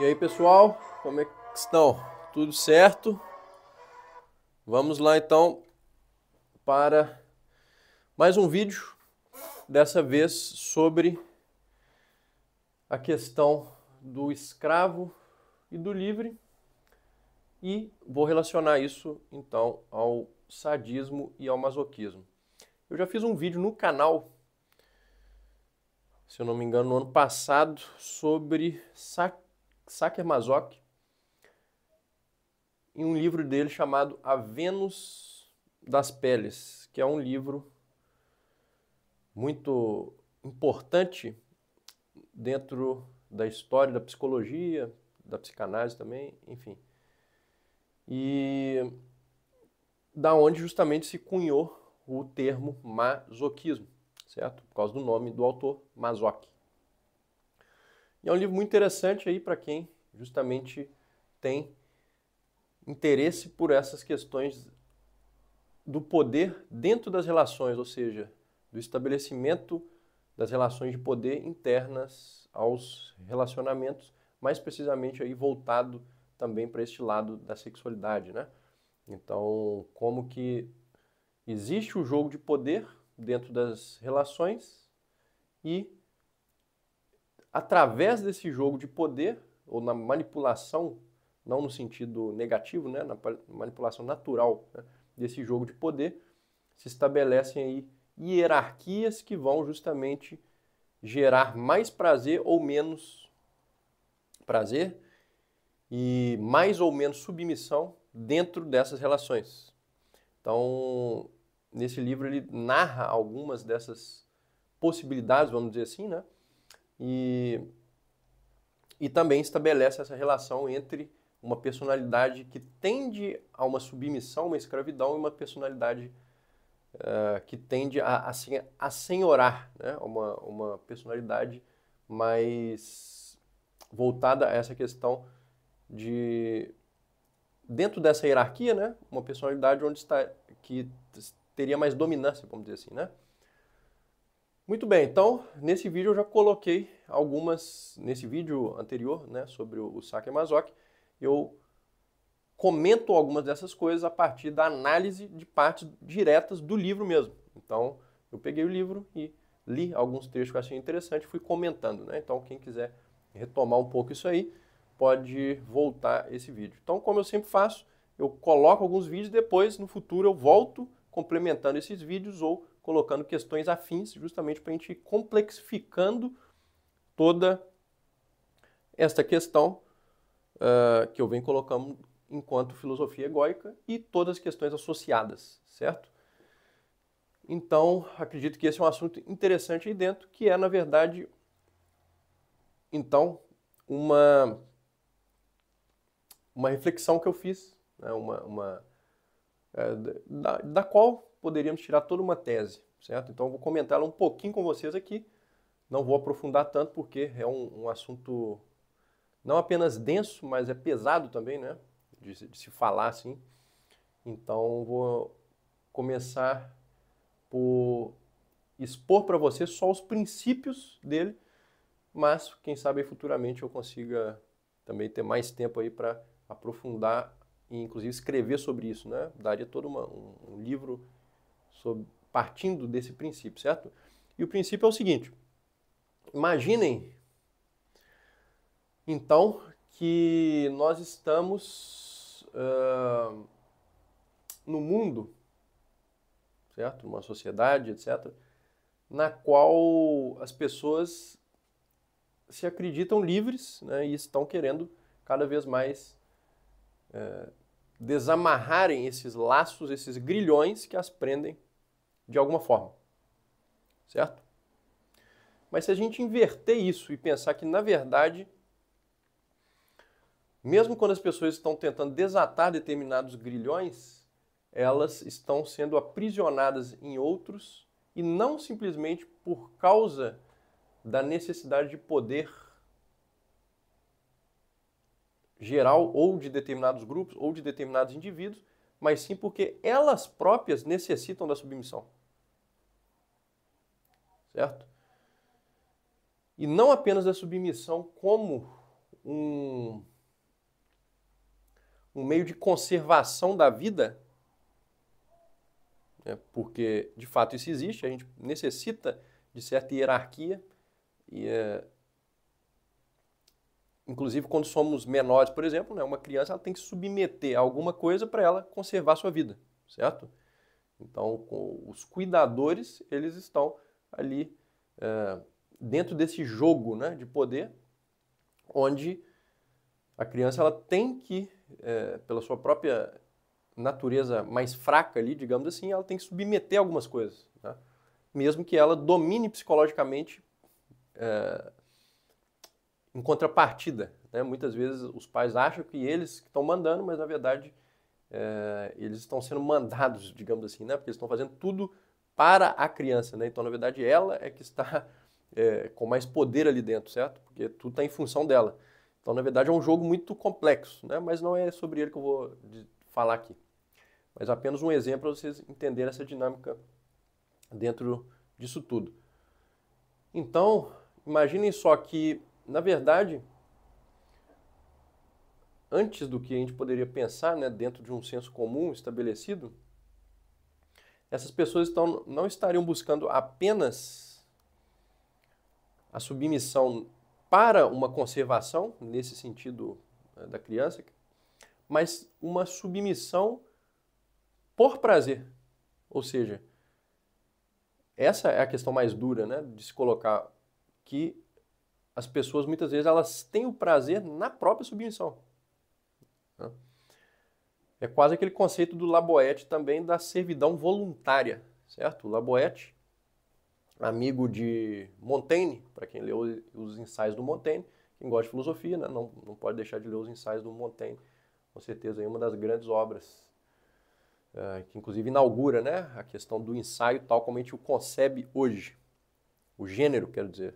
E aí pessoal, como é que estão? Tudo certo? Vamos lá então para mais um vídeo, dessa vez sobre a questão do escravo e do livre, e vou relacionar isso então ao sadismo e ao masoquismo. Eu já fiz um vídeo no canal se eu não me engano, no ano passado, sobre sac Saker Masoch, em um livro dele chamado A Vênus das Peles, que é um livro muito importante dentro da história da psicologia, da psicanálise também, enfim. E da onde justamente se cunhou o termo masoquismo, certo? Por causa do nome do autor, Masoch. E é um livro muito interessante aí para quem justamente tem interesse por essas questões do poder dentro das relações, ou seja, do estabelecimento das relações de poder internas aos relacionamentos, mais precisamente aí voltado também para este lado da sexualidade, né? Então, como que existe o jogo de poder dentro das relações e através desse jogo de poder, ou na manipulação, não no sentido negativo, né, na manipulação natural né, desse jogo de poder, se estabelecem aí hierarquias que vão justamente gerar mais prazer ou menos prazer e mais ou menos submissão dentro dessas relações. Então, nesse livro ele narra algumas dessas possibilidades, vamos dizer assim, né? e, e também estabelece essa relação entre uma personalidade que tende a uma submissão, uma escravidão, e uma personalidade uh, que tende a, a, a senhorar, né? uma, uma personalidade mais voltada a essa questão de dentro dessa hierarquia, né, uma personalidade onde está que teria mais dominância, vamos dizer assim, né? Muito bem, então nesse vídeo eu já coloquei algumas, nesse vídeo anterior, né, sobre o, o saque eu comento algumas dessas coisas a partir da análise de partes diretas do livro mesmo. Então eu peguei o livro e li alguns trechos que eu achei interessante e fui comentando, né? Então quem quiser retomar um pouco isso aí, pode voltar esse vídeo. Então como eu sempre faço, eu coloco alguns vídeos, depois no futuro eu volto complementando esses vídeos ou colocando questões afins, justamente para a gente ir complexificando toda esta questão uh, que eu venho colocando enquanto filosofia egóica e todas as questões associadas, certo? Então, acredito que esse é um assunto interessante aí dentro, que é, na verdade, então, uma, uma reflexão que eu fiz, né? uma, uma é, da, da qual poderíamos tirar toda uma tese, certo? Então eu vou comentar um pouquinho com vocês aqui, não vou aprofundar tanto porque é um, um assunto não apenas denso, mas é pesado também, né? De, de se falar assim. Então vou começar por expor para vocês só os princípios dele, mas quem sabe futuramente eu consiga também ter mais tempo aí para aprofundar e inclusive escrever sobre isso, né? Daria todo uma, um, um livro sobre, partindo desse princípio, certo? E o princípio é o seguinte: imaginem, então, que nós estamos uh, no mundo, certo? Uma sociedade, etc., na qual as pessoas se acreditam livres né, e estão querendo cada vez mais desamarrarem esses laços, esses grilhões que as prendem de alguma forma. Certo? Mas se a gente inverter isso e pensar que, na verdade, mesmo quando as pessoas estão tentando desatar determinados grilhões, elas estão sendo aprisionadas em outros e não simplesmente por causa da necessidade de poder geral ou de determinados grupos ou de determinados indivíduos, mas sim porque elas próprias necessitam da submissão certo? E não apenas a submissão como um, um meio de conservação da vida, né? porque de fato isso existe, a gente necessita de certa hierarquia, e, é, inclusive quando somos menores, por exemplo, né? uma criança ela tem que submeter a alguma coisa para ela conservar a sua vida, certo? Então, os cuidadores, eles estão ali é, dentro desse jogo né, de poder, onde a criança ela tem que, é, pela sua própria natureza mais fraca ali, digamos assim, ela tem que submeter algumas coisas, né? mesmo que ela domine psicologicamente é, em contrapartida. Né? Muitas vezes os pais acham que eles estão mandando, mas na verdade é, eles estão sendo mandados, digamos assim, né? porque eles estão fazendo tudo para a criança, né? Então, na verdade, ela é que está é, com mais poder ali dentro, certo? Porque tudo está em função dela. Então, na verdade, é um jogo muito complexo, né? Mas não é sobre ele que eu vou falar aqui. Mas apenas um exemplo para vocês entenderem essa dinâmica dentro disso tudo. Então, imaginem só que, na verdade, antes do que a gente poderia pensar, né, dentro de um senso comum estabelecido, essas pessoas estão, não estariam buscando apenas a submissão para uma conservação, nesse sentido eh, da criança, mas uma submissão por prazer. Ou seja, essa é a questão mais dura né, de se colocar, que as pessoas muitas vezes elas têm o prazer na própria submissão. Né? É quase aquele conceito do Laboete também da servidão voluntária, certo? O Laboete, amigo de Montaigne, para quem leu os ensaios do Montaigne, quem gosta de filosofia, né? não, não pode deixar de ler os ensaios do Montaigne, com certeza é uma das grandes obras, é, que inclusive inaugura né, a questão do ensaio tal como a gente o concebe hoje. O gênero, quero dizer,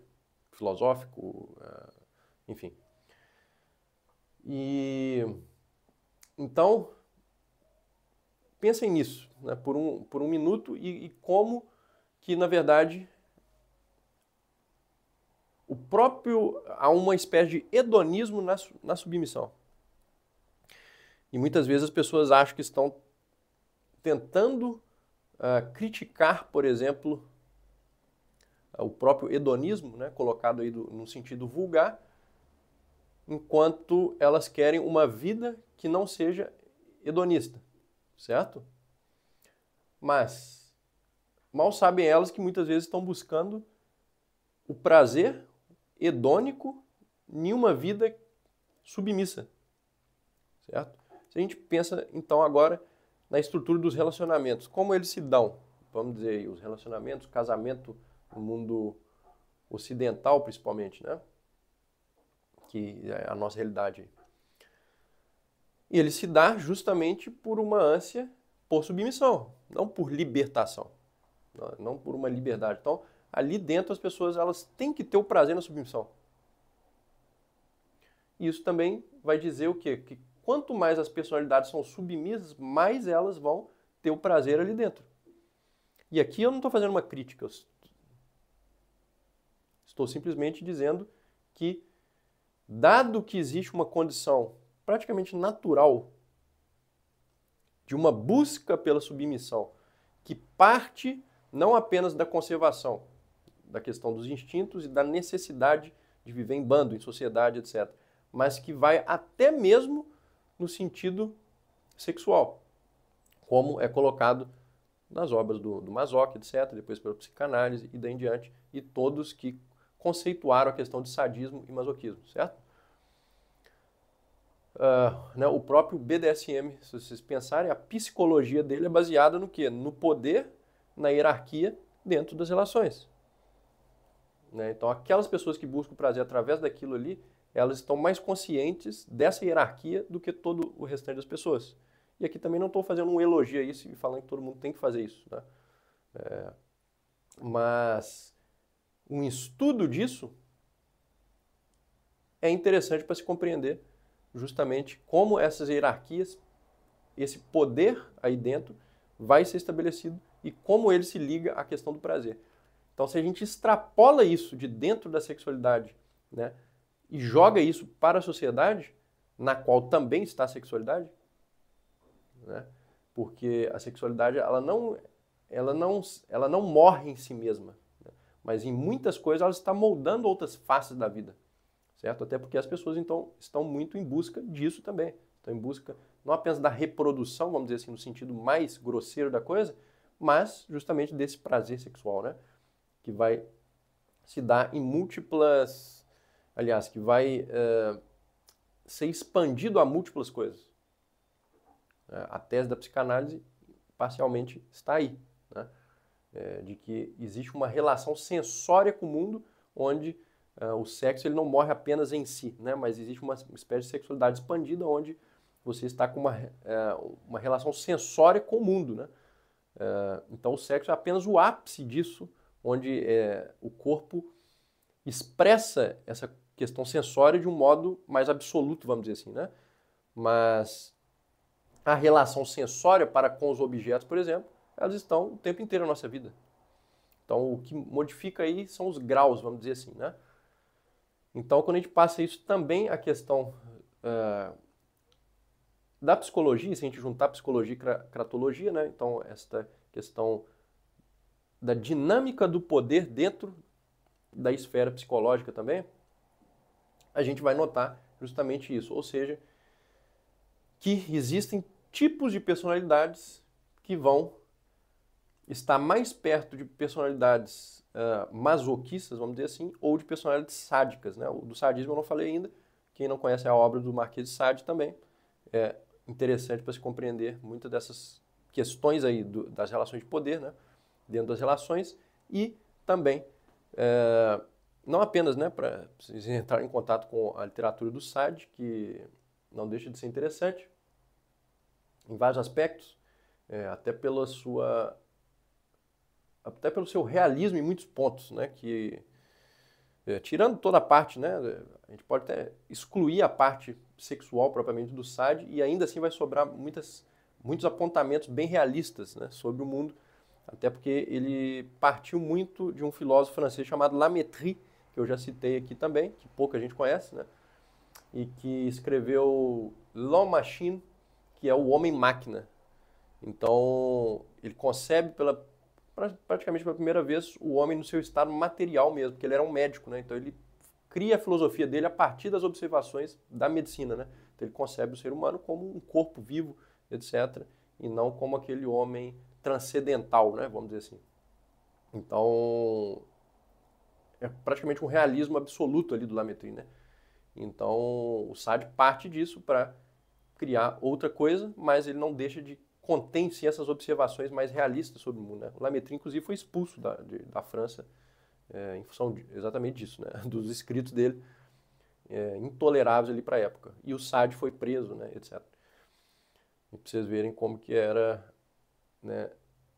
filosófico, é, enfim. E então, Pensem nisso né, por, um, por um minuto e, e como que, na verdade, o próprio há uma espécie de hedonismo na, na submissão. E muitas vezes as pessoas acham que estão tentando uh, criticar, por exemplo, uh, o próprio hedonismo, né, colocado aí do, no sentido vulgar, enquanto elas querem uma vida que não seja hedonista certo? Mas mal sabem elas que muitas vezes estão buscando o prazer hedônico em uma vida submissa, certo? Se a gente pensa então agora na estrutura dos relacionamentos, como eles se dão, vamos dizer, os relacionamentos, casamento no mundo ocidental principalmente, né? Que é a nossa realidade e ele se dá justamente por uma ânsia por submissão, não por libertação, não por uma liberdade. Então, ali dentro as pessoas elas têm que ter o prazer na submissão. E isso também vai dizer o quê? Que quanto mais as personalidades são submissas, mais elas vão ter o prazer ali dentro. E aqui eu não estou fazendo uma crítica, estou simplesmente dizendo que, dado que existe uma condição praticamente natural de uma busca pela submissão que parte não apenas da conservação, da questão dos instintos e da necessidade de viver em bando, em sociedade, etc., mas que vai até mesmo no sentido sexual, como é colocado nas obras do, do etc., depois pela psicanálise e daí em diante, e todos que conceituaram a questão de sadismo e masoquismo, certo? Ah, né, o próprio BDSM, se vocês pensarem, a psicologia dele é baseada no quê? No poder, na hierarquia dentro das relações. Né? Então, aquelas pessoas que buscam prazer através daquilo ali, elas estão mais conscientes dessa hierarquia do que todo o restante das pessoas. E aqui também não estou fazendo um elogio a isso e falando que todo mundo tem que fazer isso. Né? É, mas um estudo disso é interessante para se compreender justamente como essas hierarquias, esse poder aí dentro vai ser estabelecido e como ele se liga à questão do prazer. Então, se a gente extrapola isso de dentro da sexualidade, né, e joga isso para a sociedade, na qual também está a sexualidade, né, porque a sexualidade ela não, ela não, ela não morre em si mesma, né, mas em muitas coisas ela está moldando outras faces da vida certo? Até porque as pessoas então estão muito em busca disso também. Estão em busca não apenas da reprodução, vamos dizer assim, no sentido mais grosseiro da coisa, mas justamente desse prazer sexual, né? Que vai se dar em múltiplas, aliás, que vai eh, ser expandido a múltiplas coisas. É, a tese da psicanálise parcialmente está aí, né? é, de que existe uma relação sensória com o mundo onde uh, o sexo ele não morre apenas em si, né? Mas existe uma espécie de sexualidade expandida onde você está com uma, uh, uma relação sensória com o mundo, né? Uh, então o sexo é apenas o ápice disso, onde é, o corpo expressa essa questão sensória de um modo mais absoluto, vamos dizer assim, né? Mas a relação sensória para com os objetos, por exemplo, elas estão o tempo inteiro na nossa vida. Então, o que modifica aí são os graus, vamos dizer assim, né? Então, quando a gente passa isso também a questão uh, da psicologia, se a gente juntar psicologia e cratologia, né? Então, esta questão da dinâmica do poder dentro da esfera psicológica também, a gente vai notar justamente isso, ou seja, que existem tipos de personalidades que vão está mais perto de personalidades uh, masoquistas, vamos dizer assim, ou de personalidades sádicas. Né? O do sadismo eu não falei ainda, quem não conhece a obra do Marquês de Sade também, é interessante para se compreender muitas dessas questões aí do, das relações de poder, né? dentro das relações, e também, é, não apenas né, para vocês entrarem em contato com a literatura do Sade, que não deixa de ser interessante, em vários aspectos, é, até pela sua até pelo seu realismo em muitos pontos, né? Que é, tirando toda a parte, né? A gente pode até excluir a parte sexual propriamente do SAD e ainda assim vai sobrar muitas, muitos apontamentos bem realistas, né? Sobre o mundo, até porque ele partiu muito de um filósofo francês chamado Lametri, que eu já citei aqui também, que pouca gente conhece, né? E que escreveu L'Homme Machine, que é o homem máquina. Então, ele concebe pela praticamente pela primeira vez, o homem no seu estado material mesmo, porque ele era um médico, né? Então ele cria a filosofia dele a partir das observações da medicina, né? Então ele concebe o ser humano como um corpo vivo, etc., e não como aquele homem transcendental, né? Vamos dizer assim. Então, é praticamente um realismo absoluto ali do Lametri, né? Então, o Sade parte disso para criar outra coisa, mas ele não deixa de contém sim essas observações mais realistas sobre o mundo. Né? O Lametri, inclusive, foi expulso da, de, da França é, em função de, exatamente disso, né? dos escritos dele é, intoleráveis ali para a época. E o Sade foi preso, né? etc. E para vocês verem como que era né,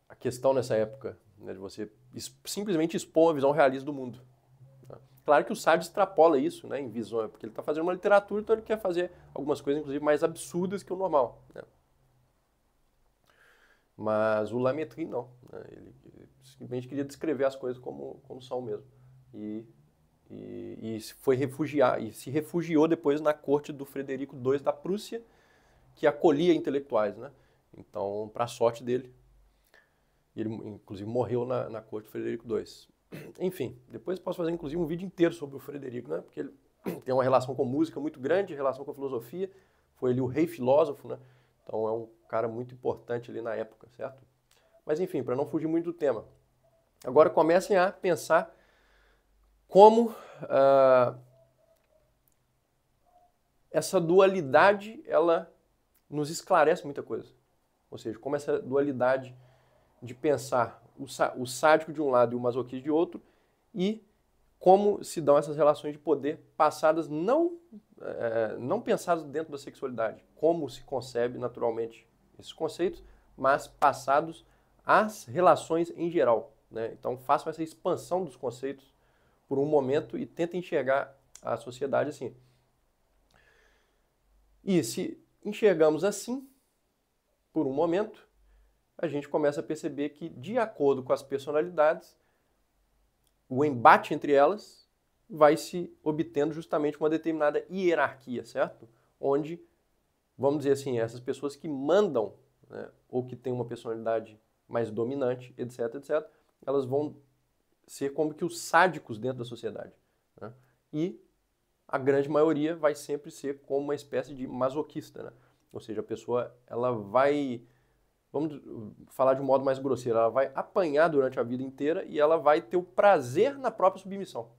a questão nessa época, né, de você simplesmente expor a visão realista do mundo. Né? Claro que o Sade extrapola isso né, em visão, porque ele está fazendo uma literatura, então ele quer fazer algumas coisas, inclusive, mais absurdas que o normal. Né? Mas o Lametri não. Né? Ele, ele simplesmente queria descrever as coisas como, como são mesmo. E, e, e foi refugiar, e se refugiou depois na corte do Frederico II da Prússia, que acolhia intelectuais. Né? Então, para a sorte dele, ele inclusive morreu na, na corte do Frederico II. Enfim, depois posso fazer inclusive um vídeo inteiro sobre o Frederico, né? porque ele tem uma relação com música muito grande, relação com filosofia. Foi ele o rei filósofo, né? Então é um cara muito importante ali na época, certo? Mas enfim, para não fugir muito do tema. Agora comecem a pensar como uh, essa dualidade ela nos esclarece muita coisa. Ou seja, como essa dualidade de pensar o, o sádico de um lado e o masoquista de outro e como se dão essas relações de poder passadas não, é, não pensadas dentro da sexualidade, como se concebe naturalmente esses conceitos, mas passados às relações em geral. Né? Então façam essa expansão dos conceitos por um momento e tentem enxergar a sociedade assim. E se enxergamos assim, por um momento, a gente começa a perceber que, de acordo com as personalidades, o embate entre elas vai se obtendo justamente uma determinada hierarquia, certo? Onde, vamos dizer assim, essas pessoas que mandam, né, ou que têm uma personalidade mais dominante, etc, etc, elas vão ser como que os sádicos dentro da sociedade. Né? E a grande maioria vai sempre ser como uma espécie de masoquista, né? Ou seja, a pessoa ela vai vamos uh, falar de um modo mais grosseiro, ela vai apanhar durante a vida inteira e ela vai ter o prazer na própria submissão.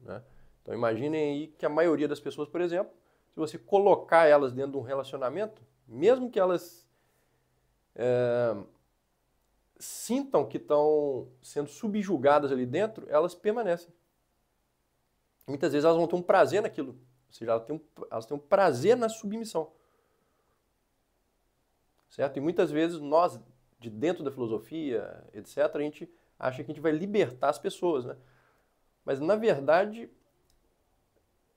Né? Então imaginem aí que a maioria das pessoas, por exemplo, se você colocar elas dentro de um relacionamento, mesmo que elas é, sintam que estão sendo subjugadas ali dentro, elas permanecem. Muitas vezes elas vão ter um prazer naquilo, ou seja, elas têm um, elas têm um prazer na submissão certo? E muitas vezes nós, de dentro da filosofia, etc., a gente acha que a gente vai libertar as pessoas, né? Mas, na verdade,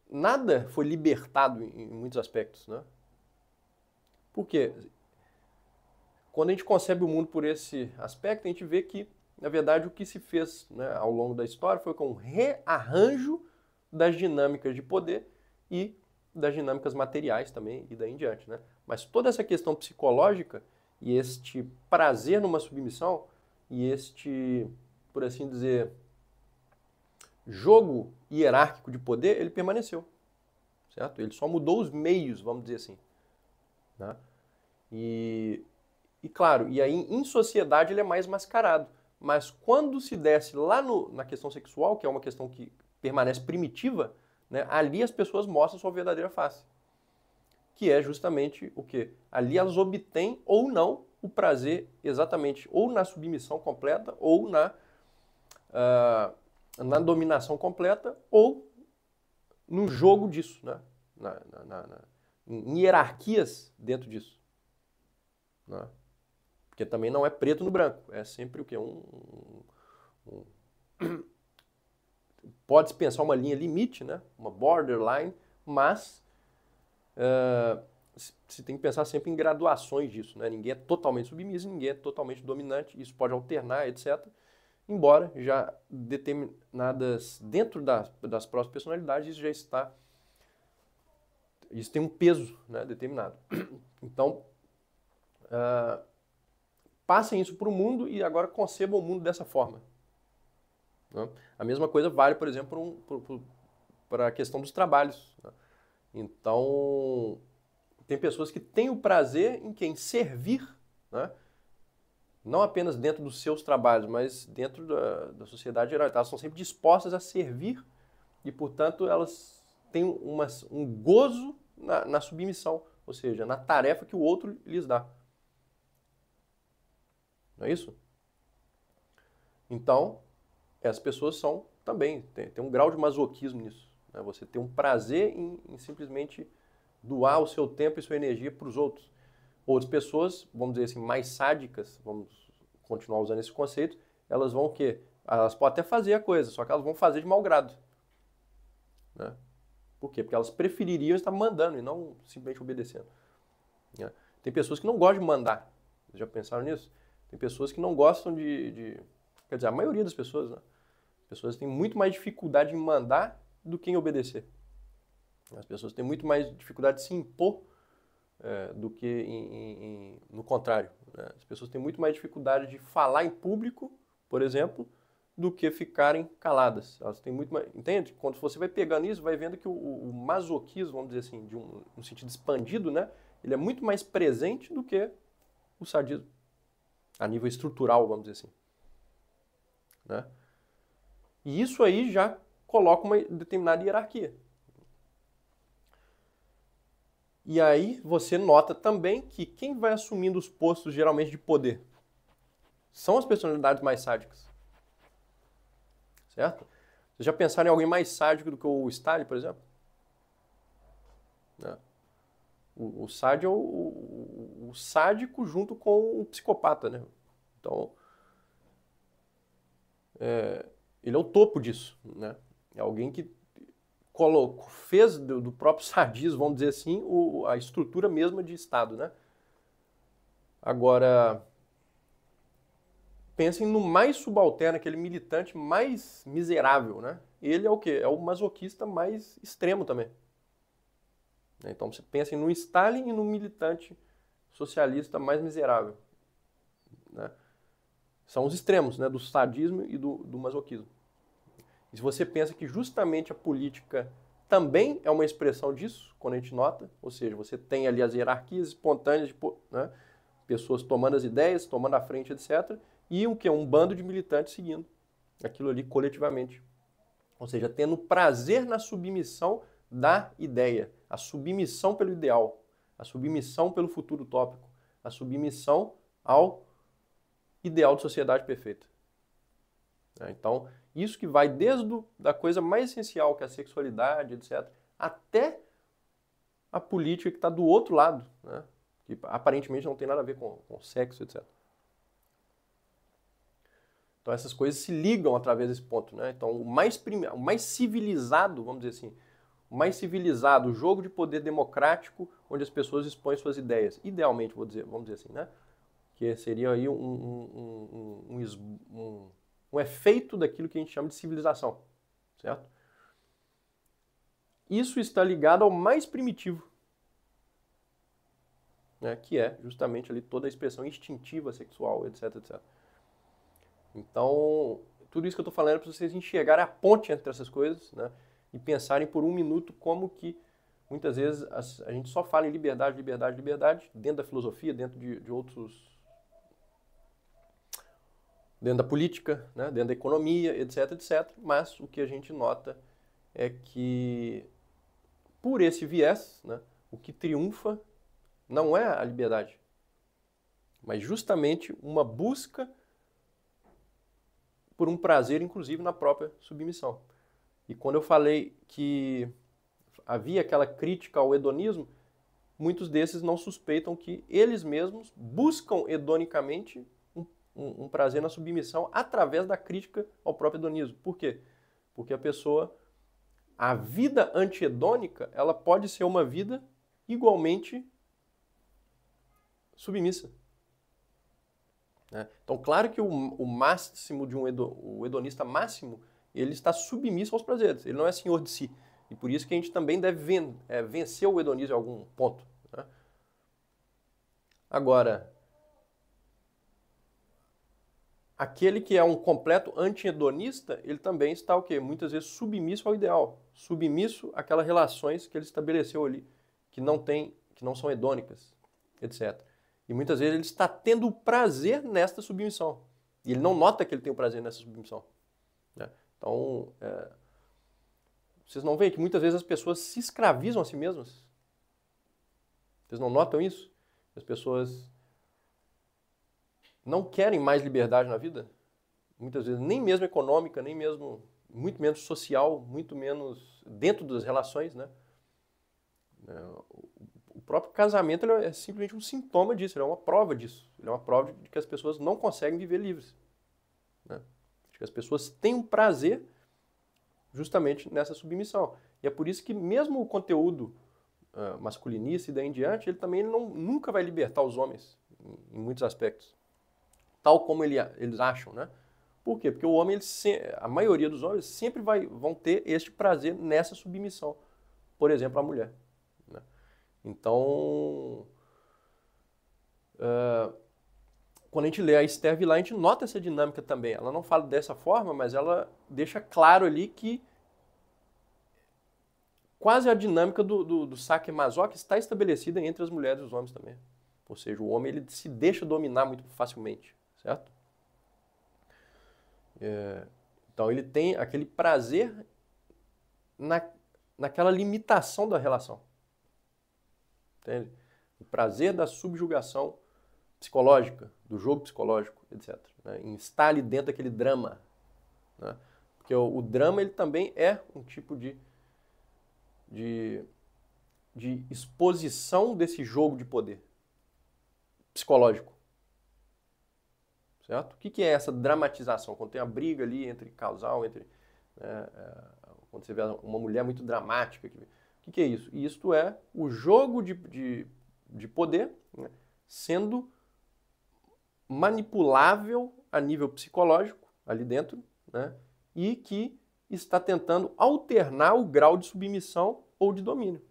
nada foi libertado em muitos aspectos, né? Por quê? Quando a gente concebe o mundo por esse aspecto, a gente vê que, na verdade, o que se fez né, ao longo da história foi com um rearranjo das dinâmicas de poder e das dinâmicas materiais também e daí em diante, né? Mas toda essa questão psicológica e este prazer numa submissão e este, por assim dizer, jogo hierárquico de poder, ele permaneceu, certo? Ele só mudou os meios, vamos dizer assim, né? E, e claro, e aí em sociedade ele é mais mascarado, mas quando se desce lá no, na questão sexual, que é uma questão que permanece primitiva, né? Ali as pessoas mostram sua verdadeira face, que é justamente o que? Ali elas obtêm ou não o prazer exatamente ou na submissão completa ou na, uh, na dominação completa ou no jogo disso, né? na, na, na, na em hierarquias dentro disso. Né? Porque também não é preto no branco, é sempre o que? Um, um, um Pode-se pensar uma linha limite, né? uma borderline, mas uh, se tem que pensar sempre em graduações disso. Né? Ninguém é totalmente submisso, ninguém é totalmente dominante, isso pode alternar, etc. Embora já determinadas, dentro das, das próprias personalidades, isso já está. Isso tem um peso né, determinado. Então, uh, passem isso para o mundo e agora concebam o mundo dessa forma. Né? A mesma coisa vale, por exemplo, para a questão dos trabalhos. Né? Então, tem pessoas que têm o prazer em quem servir, né? não apenas dentro dos seus trabalhos, mas dentro da, da sociedade geral. Elas são sempre dispostas a servir e, portanto, elas têm uma, um gozo na, na submissão, ou seja, na tarefa que o outro lhes dá. Não é isso? Então, as pessoas são também, tem, tem um grau de masoquismo nisso. Né? Você tem um prazer em, em simplesmente doar o seu tempo e sua energia para os outros. Outras pessoas, vamos dizer assim, mais sádicas, vamos continuar usando esse conceito, elas vão o quê? Elas podem até fazer a coisa, só que elas vão fazer de mau grado. Né? Por quê? Porque elas prefeririam estar mandando e não simplesmente obedecendo. Né? Tem pessoas que não gostam de mandar. Vocês já pensaram nisso? Tem pessoas que não gostam de, de Quer dizer, a maioria das pessoas, né? pessoas têm muito mais dificuldade em mandar do que em obedecer. As pessoas têm muito mais dificuldade de se impor é, do que em, em, no contrário. Né? As pessoas têm muito mais dificuldade de falar em público, por exemplo, do que ficarem caladas. Elas têm muito mais, entende? Quando você vai pegando isso, vai vendo que o, o masoquismo, vamos dizer assim, de um, um, sentido expandido, né? Ele é muito mais presente do que o sadismo, a nível estrutural, vamos dizer assim. Né? E isso aí já coloca uma determinada hierarquia. E aí você nota também que quem vai assumindo os postos geralmente de poder são as personalidades mais sádicas. Certo? Vocês já pensaram em alguém mais sádico do que o Stalin, por exemplo? Né? O, o sádio é o, o, o sádico junto com o psicopata, né? Então, é, ele é o topo disso, né? É alguém que colocou, fez do, do próprio sadismo, vamos dizer assim, o, a estrutura mesma de Estado, né? Agora, pensem no mais subalterno, aquele militante mais miserável, né? Ele é o quê? É o masoquista mais extremo também. Né? Então, você pensem no Stalin e no militante socialista mais miserável, né? São os extremos, né? Do sadismo e do, do masoquismo. E se você pensa que justamente a política também é uma expressão disso, quando a gente nota, ou seja, você tem ali as hierarquias espontâneas de né? pessoas tomando as ideias, tomando a frente, etc. E o que? Um bando de militantes seguindo aquilo ali coletivamente. Ou seja, tendo prazer na submissão da ideia, a submissão pelo ideal, a submissão pelo futuro tópico, a submissão ao ideal de sociedade perfeita. Né? Então, isso que vai desde a da coisa mais essencial, que é a sexualidade, etc., até a política que está do outro lado, né? que aparentemente não tem nada a ver com, com sexo, etc. Então essas coisas se ligam através desse ponto, né? Então o mais prime... o mais civilizado, vamos dizer assim, o mais civilizado, o jogo de poder democrático, onde as pessoas expõem suas ideias, idealmente vou dizer, vamos dizer assim, né? que seria aí um, um, um, um, efeito daquilo que a gente chama de civilização, certo? Isso está ligado ao mais primitivo, né, que é justamente ali toda a expressão instintiva sexual, etc, etc. Então, tudo isso que eu estou falando é para vocês enxergarem a ponte entre essas coisas, né, e pensarem por um minuto como que muitas vezes a, gente só fala em liberdade, liberdade, liberdade, dentro da filosofia, dentro de, de outros dentro da política, né, dentro da economia, etc, etc. Mas o que a gente nota é que, por esse viés, né, o que triunfa não é a liberdade, mas justamente uma busca por um prazer, inclusive, na própria submissão. E quando eu falei que havia aquela crítica ao hedonismo, muitos desses não suspeitam que eles mesmos buscam hedonicamente um, um prazer na submissão através da crítica ao próprio hedonismo. Por quê? Porque a pessoa, a vida antiedônica ela pode ser uma vida igualmente submissa. Né? Então, claro que o, o máximo de um o hedonista máximo, ele está submisso aos prazeres, ele não é senhor de si. E por isso que a gente também deve é, vencer o hedonismo em algum ponto. Né? Agora, aquele que é um completo anti-hedonista, ele também está o quê? Muitas vezes submisso ao ideal, submisso àquelas relações que ele estabeleceu ali, que não tem, que não são hedônicas, etc. E muitas vezes ele está tendo prazer nesta submissão. E ele não nota que ele tem o prazer nessa submissão. Né? Então, é... vocês não veem que muitas vezes as pessoas se escravizam a si mesmas? Vocês não notam isso? As pessoas não querem mais liberdade na vida, muitas vezes nem mesmo econômica, nem mesmo muito menos social, muito menos dentro das relações, né? É, o próprio casamento é simplesmente um sintoma disso, é uma prova disso. é uma prova de que as pessoas não conseguem viver livres. Né? De que as pessoas têm um prazer justamente nessa submissão. E é por isso que mesmo o conteúdo uh, masculinista e daí em diante, ele também ele não, nunca vai libertar os homens em, em muitos aspectos tal como ele, eles acham, né? Por quê? Porque o homem, ele se, a maioria dos homens sempre vai, vão ter este prazer nessa submissão, por exemplo, à mulher. Né? Então, uh, quando a gente lê a Esther lá a gente nota essa dinâmica também. Ela não fala dessa forma, mas ela deixa claro ali que quase a dinâmica do, do, do saque masoque está estabelecida entre as mulheres e os homens também. Ou seja, o homem ele se deixa dominar muito facilmente certo? É, então ele tem aquele prazer na, naquela limitação da relação, entende? O prazer da subjugação psicológica, do jogo psicológico, etc. Né? Em estar ali dentro daquele drama, né? porque o, o drama ele também é um tipo de de, de exposição desse jogo de poder psicológico certo? O que, que é essa dramatização? Quando tem a briga ali entre casal, entre né, eh, quando você vê uma mulher muito dramática. Que... O que, que é isso? Isto é o jogo de, de, de poder né, sendo manipulável a nível psicológico ali dentro, né, e que está tentando alternar o grau de submissão ou de domínio.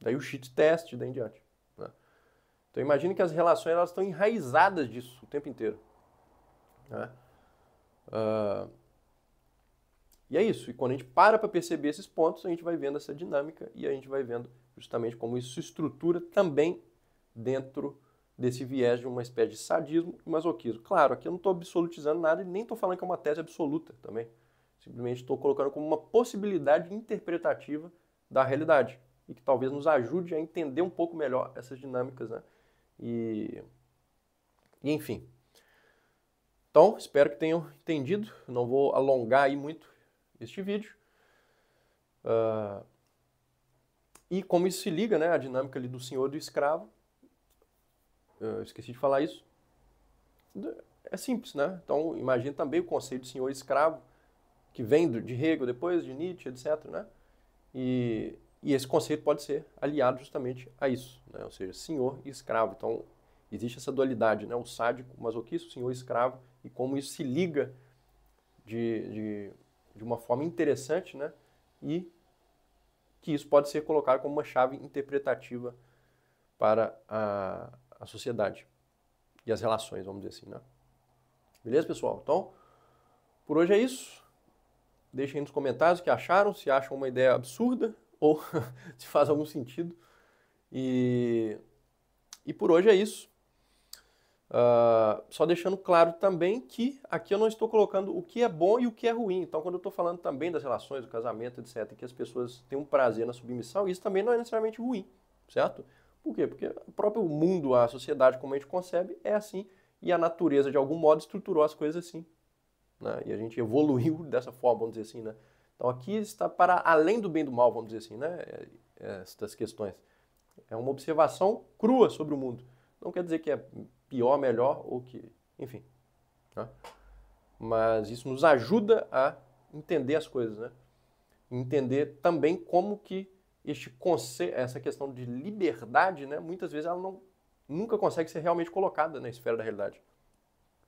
Daí o cheat test, daí em diante. Então imagine que as relações elas estão enraizadas disso o tempo inteiro. Né? Uh, e é isso. E quando a gente para para perceber esses pontos, a gente vai vendo essa dinâmica e a gente vai vendo justamente como isso se estrutura também dentro desse viés de uma espécie de sadismo e masoquismo. Claro, aqui eu não estou absolutizando nada e nem estou falando que é uma tese absoluta também. Simplesmente estou colocando como uma possibilidade interpretativa da realidade e que talvez nos ajude a entender um pouco melhor essas dinâmicas, né? E, e enfim. Então, espero que tenham entendido. Não vou alongar aí muito este vídeo. Uh, e como isso se liga, né, a dinâmica ali do senhor e do escravo. Eu esqueci de falar isso. É simples, né? Então, imagine também o conceito de senhor e escravo, que vem de Hegel depois, de Nietzsche, etc, né? E e esse conceito pode ser aliado justamente a isso, né? ou seja, senhor e escravo. Então, existe essa dualidade, né? o sádico, o masoquista, o senhor e escravo, e como isso se liga de, de, de uma forma interessante, né? e que isso pode ser colocado como uma chave interpretativa para a, a sociedade e as relações, vamos dizer assim. Né? Beleza, pessoal? Então, por hoje é isso. Deixem nos comentários o que acharam, se acham uma ideia absurda ou se faz algum sentido. E, e por hoje é isso. Uh, só deixando claro também que aqui eu não estou colocando o que é bom e o que é ruim. Então, quando eu estou falando também das relações, do casamento, etc., que as pessoas têm um prazer na submissão, isso também não é necessariamente ruim, certo? Por quê? Porque o próprio mundo, a sociedade como a gente concebe, é assim e a natureza, de algum modo, estruturou as coisas assim. Né? E a gente evoluiu dessa forma, vamos dizer assim, né? Então aqui está para além do bem e do mal, vamos dizer assim, né? É, é, Estas questões. É uma observação crua sobre o mundo. Não quer dizer que é pior, melhor ou que. Enfim. Né? Mas isso nos ajuda a entender as coisas, né? Entender também como que este conce... essa questão de liberdade, né? Muitas vezes ela não... nunca consegue ser realmente colocada na esfera da realidade.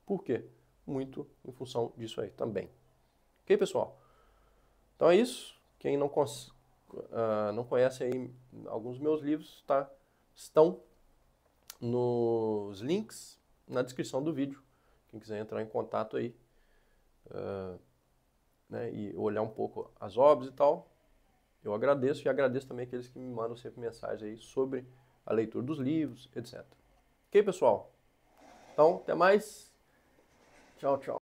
Por quê? Muito em função disso aí também. Ok, pessoal? Então é isso. Quem não, uh, não conhece aí alguns meus livros, tá? Estão nos links na descrição do vídeo. Quem quiser entrar em contato aí uh, né, e olhar um pouco as obras e tal, eu agradeço e agradeço também aqueles que me mandam sempre mensagens aí sobre a leitura dos livros, etc. Ok, pessoal? Então, até mais. Tchau, tchau.